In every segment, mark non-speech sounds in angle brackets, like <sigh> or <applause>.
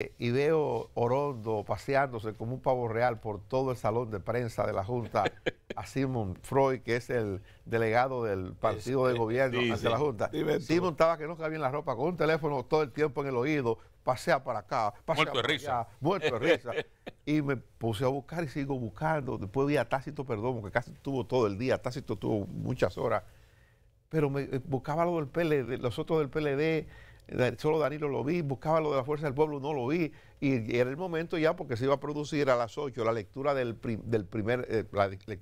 Eh, y veo Orondo paseándose como un pavo real por todo el salón de prensa de la Junta <laughs> a Simon Freud, que es el delegado del partido de gobierno hacia la Junta. Simon estaba que no cabía en la ropa, con un teléfono todo el tiempo en el oído, pasea para acá, pasea muerto para de risa. muerto de risa. <laughs> y me puse a buscar y sigo buscando. Después vi a Tácito perdón que casi tuvo todo el día, Tácito tuvo muchas horas. Pero me eh, buscaba lo del PLD, los otros del PLD solo Danilo lo vi, buscaba lo de la Fuerza del Pueblo, no lo vi. Y, era el momento ya porque se iba a producir a las 8 la lectura del, primer, eh,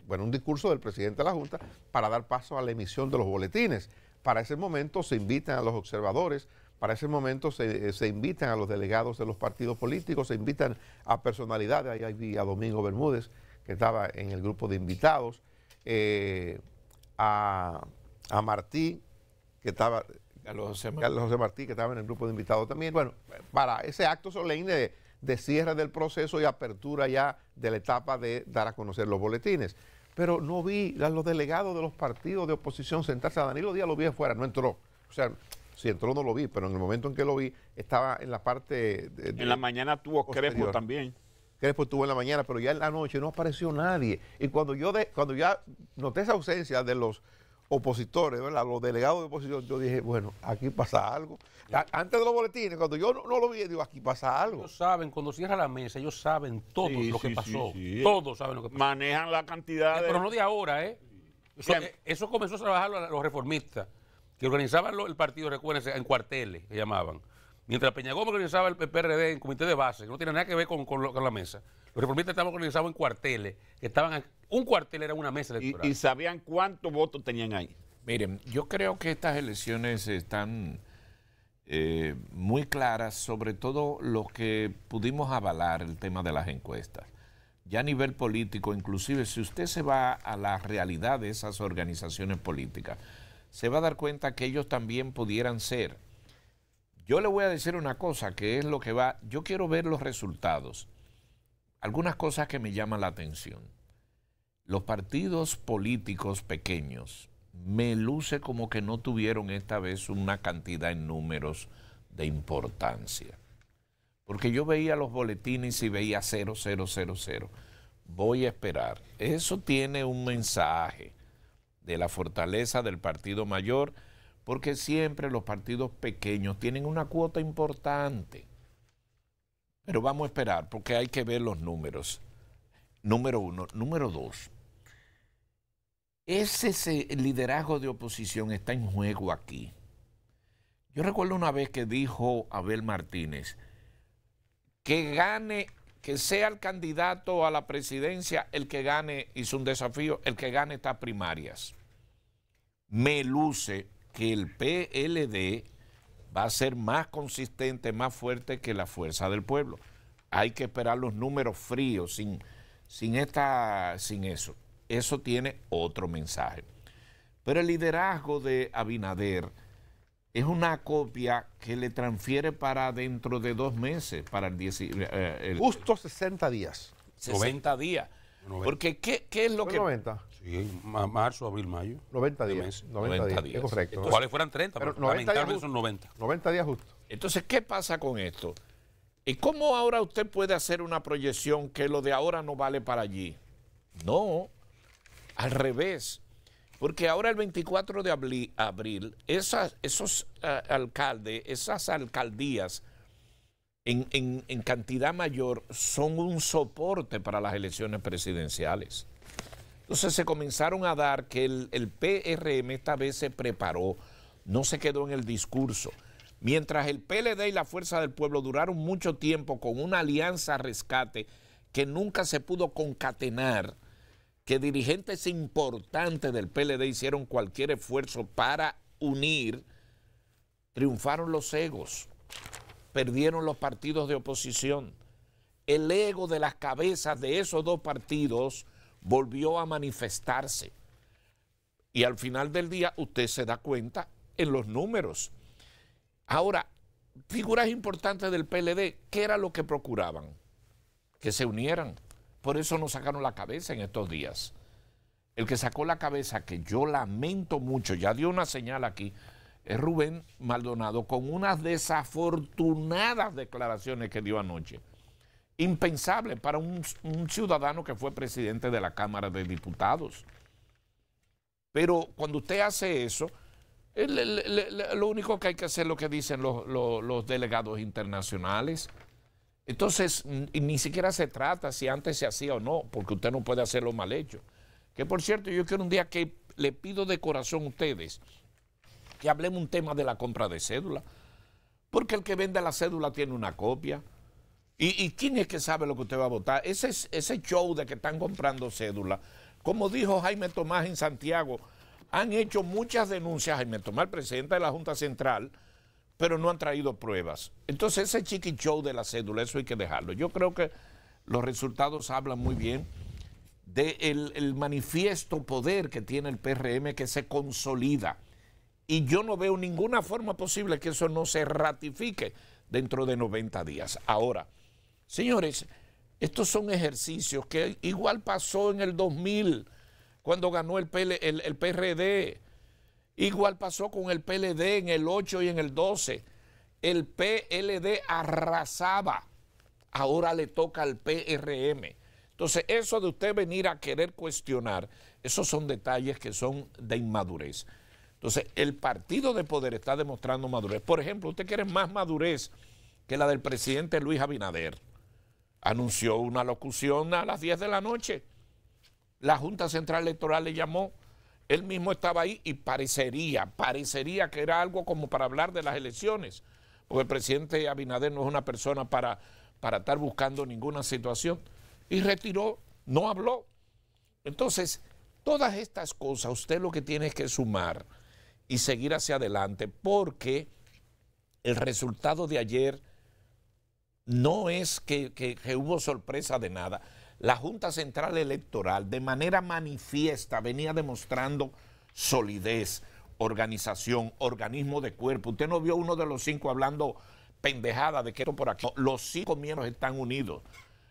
bueno, un discurso del presidente de la Junta para dar paso a la emisión de los boletines. Para ese momento se invitan a los observadores, para ese momento se, eh, invitan a los delegados de los partidos políticos, se invitan a personalidades, ahí vi a Domingo Bermúdez, que estaba en el grupo de invitados, eh, a, a Martí, que estaba Carlos José, José Martí, que estaban en el grupo de invitados también. Bueno, para ese acto solemne de, cierre del proceso y apertura ya de la etapa de dar a conocer los boletines. Pero no vi a los delegados de los partidos de oposición sentarse. A Danilo Díaz lo vi afuera, no entró. O sea, si entró no lo vi, pero en el momento en que lo vi estaba en la parte... en la mañana tuvo Crespo también. Crespo estuvo en la mañana, pero ya en la noche no apareció nadie. Y cuando yo de, cuando ya noté esa ausencia de los opositores, ¿verdad? los delegados de oposición, yo dije, bueno, aquí pasa algo. Antes de los boletines, cuando yo no, lo vi, digo, aquí pasa algo. Ellos saben, cuando cierra la mesa, ellos saben todo lo que pasó. Eh. Todos saben lo que pasó. Manejan la cantidad eh, Pero no de ahora, ¿eh? Eso, eh, eso comenzó a trabajar los reformistas, que organizaban el partido, recuérdense, en cuarteles, que llamaban. Mientras Peña Gómez organizaba el PRD en comité de base, que no tiene nada que ver con, con la mesa. Los reformistas estaban organizados en cuarteles, estaban un cuartel era una mesa electoral. ¿Y, sabían cuántos votos tenían ahí? Miren, yo creo que estas elecciones están eh, muy claras, sobre todo lo que pudimos avalar el tema de las encuestas. Ya a nivel político, inclusive si usted se va a la realidad de esas organizaciones políticas, se va a dar cuenta que ellos también pudieran ser. Yo le voy a decir una cosa, que es lo que va, yo quiero ver los resultados algunas cosas que me llaman la atención. Los partidos políticos pequeños me luce como que no tuvieron esta vez una cantidad en números de importancia. Porque yo veía los boletines y veía cero. Voy a esperar. Eso tiene un mensaje de la fortaleza del partido mayor, porque siempre los partidos pequeños tienen una cuota importante pero vamos a esperar porque hay que ver los números. Número uno. Número dos. Ese, liderazgo de oposición está en juego aquí. Yo recuerdo una vez que dijo Abel Martínez que gane, que sea el candidato a la presidencia el que gane, hizo un desafío, el que gane estas primarias. Me luce que el PLD va a ser más consistente, más fuerte que la fuerza del pueblo. Hay que esperar los números fríos, sin, sin, esta, sin eso. Eso tiene otro mensaje. Pero el liderazgo de Abinader es una copia que le transfiere para dentro de dos meses, para el, eh, Justo 60 días. 60 días. Porque ¿qué, ¿qué, es lo que...? 90. Sí, marzo, abril, mayo. 90 días. 90, días. Es correcto. Entonces, ¿Cuáles fueran 30? Pero, 90 días son 90. 90 días justo. Entonces, ¿qué pasa con esto? ¿Y cómo ahora usted puede hacer una proyección que lo de ahora no vale para allí? No, al revés. Porque ahora el 24 de abril, esas, esos ah, alcaldes, esas alcaldías en, cantidad mayor son un soporte para las elecciones presidenciales. Entonces se comenzaron a dar que el, PRM esta vez se preparó, no se quedó en el discurso. Mientras el PLD y la Fuerza del Pueblo duraron mucho tiempo con una alianza rescate que nunca se pudo concatenar, que dirigentes importantes del PLD hicieron cualquier esfuerzo para unir, triunfaron los egos perdieron los partidos de oposición. El ego de las cabezas de esos dos partidos volvió a manifestarse. Y al final del día usted se da cuenta en los números. Ahora, figuras importantes del PLD, ¿qué era lo que procuraban? Que se unieran. Por eso no sacaron la cabeza en estos días. El que sacó la cabeza, que yo lamento mucho, ya dio una señal aquí, es Rubén Maldonado con unas desafortunadas declaraciones que dio anoche. Impensable para un, ciudadano que fue presidente de la Cámara de Diputados. Pero cuando usted hace eso, lo único que hay que hacer es lo que dicen los, delegados internacionales. Entonces, ni siquiera se trata si antes se hacía o no, porque usted no puede hacerlo mal hecho. Que por cierto, yo quiero un día que le pido de corazón a ustedes que hablemos un tema de la compra de cédula. Porque el que vende la cédula tiene una copia. ¿Y, quién es que sabe lo que usted va a votar? Ese, show de que están comprando cédula, como dijo Jaime Tomás en Santiago, han hecho muchas denuncias, Jaime Tomás, presidente de la Junta Central, pero no han traído pruebas. Entonces ese chiqui show de la cédula, eso hay que dejarlo. Yo creo que los resultados hablan muy bien del de el manifiesto poder que tiene el PRM que se consolida y yo no veo ninguna forma posible que eso no se ratifique dentro de 90 días. Ahora, señores, estos son ejercicios que igual pasó en el 2000, cuando ganó el, el, PRD, igual pasó con el PLD en el 8 y en el 12. El PLD arrasaba, ahora le toca al PRM. Entonces, eso de usted venir a querer cuestionar, esos son detalles que son de inmadurez. Entonces, el partido de poder está demostrando madurez. Por ejemplo, usted quiere más madurez que la del presidente Luis Abinader. Anunció una locución a las 10 de la noche. La Junta Central Electoral le llamó. Él mismo estaba ahí y parecería, parecería que era algo como para hablar de las elecciones. Porque el presidente Abinader no es una persona para, para estar buscando ninguna situación. Y retiró, no habló. Entonces, todas estas cosas usted lo que tiene es que sumar y seguir hacia adelante, porque el resultado de ayer no es que, hubo sorpresa de nada. La Junta Central Electoral de manera manifiesta venía demostrando solidez, organización, organismo de cuerpo. Usted no vio uno de los cinco hablando pendejada de que esto por aquí. Los cinco miembros están unidos.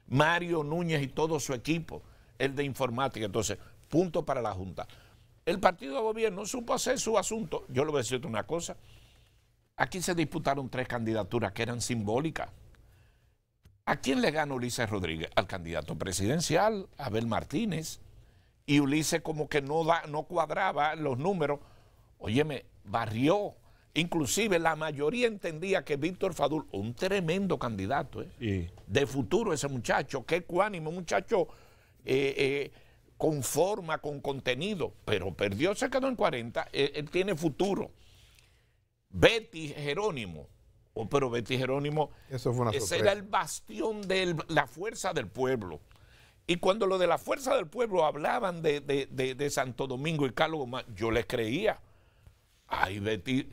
Mario Núñez y todo su equipo, el de informática. Entonces, punto para la Junta. El partido de gobierno supo hacer su asunto. Yo le voy a decirte una cosa. Aquí se disputaron tres candidaturas que eran simbólicas. ¿A quién le ganó Ulises Rodríguez? Al candidato presidencial, Abel Martínez. Y Ulises como que no, da, no cuadraba los números. Óyeme, barrió. Inclusive la mayoría entendía que Víctor Fadul, un tremendo candidato, ¿eh? de futuro ese muchacho, qué cuánimo muchacho eh, eh, con forma, con contenido, pero perdió, se quedó en 40, él, tiene futuro. Betty Jerónimo, oh, pero Betty Jerónimo Eso fue ese era el bastión de la fuerza del pueblo. Y cuando lo de la fuerza del pueblo hablaban de, Santo Domingo y Carlos Gómez, yo les creía. Ay, Betty.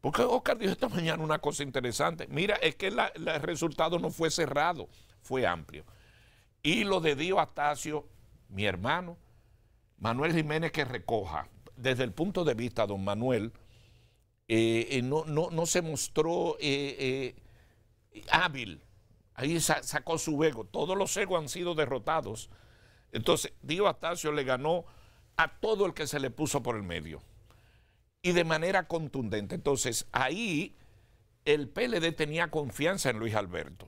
Porque Oscar dijo esta mañana una cosa interesante. Mira, es que el resultado no fue cerrado, fue amplio. Y lo de Dio Astacio mi hermano, Manuel Jiménez que recoja. Desde el punto de vista, don Manuel, eh, eh, no, se mostró eh, hábil. Ahí sacó su ego. Todos los egos han sido derrotados. Entonces, Dio Astacio le ganó a todo el que se le puso por el medio. Y de manera contundente. Entonces, ahí el PLD tenía confianza en Luis Alberto.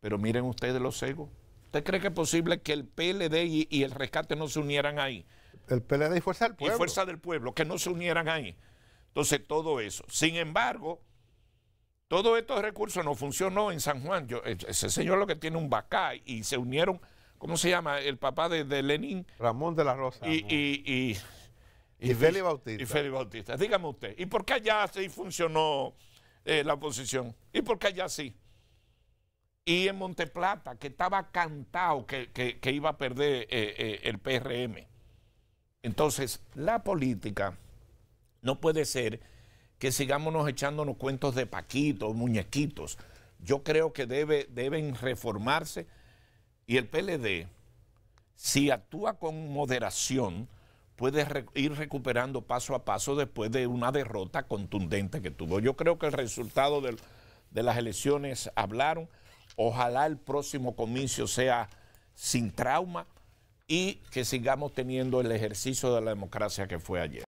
Pero miren ustedes los egos. ¿Usted cree que es posible que el PLD y, el rescate no se unieran ahí? El PLD y Fuerza del Pueblo. Y Fuerza del Pueblo, que no se unieran ahí. Entonces, todo eso. Sin embargo, todos estos recursos no funcionó en San Juan. E, ese señor lo que tiene un bacá y se unieron, ¿cómo se llama? El papá de, Lenín. Lenin. Ramón de la Rosa. Y, y, y, Bautista. Y Feli Bautista. Dígame usted, ¿y por qué allá sí funcionó eh, la oposición? ¿Y por qué allá sí? y en Monteplata, que estaba cantado que, iba a perder eh, eh, el PRM. Entonces, la política no puede ser que sigámonos echándonos cuentos de paquitos, muñequitos. Yo creo que debe, deben reformarse y el PLD, si actúa con moderación, puede ir recuperando paso a paso después de una derrota contundente que tuvo. Yo creo que el resultado de las elecciones hablaron. Ojalá el próximo comicio sea sin trauma y que sigamos teniendo el ejercicio de la democracia que fue ayer.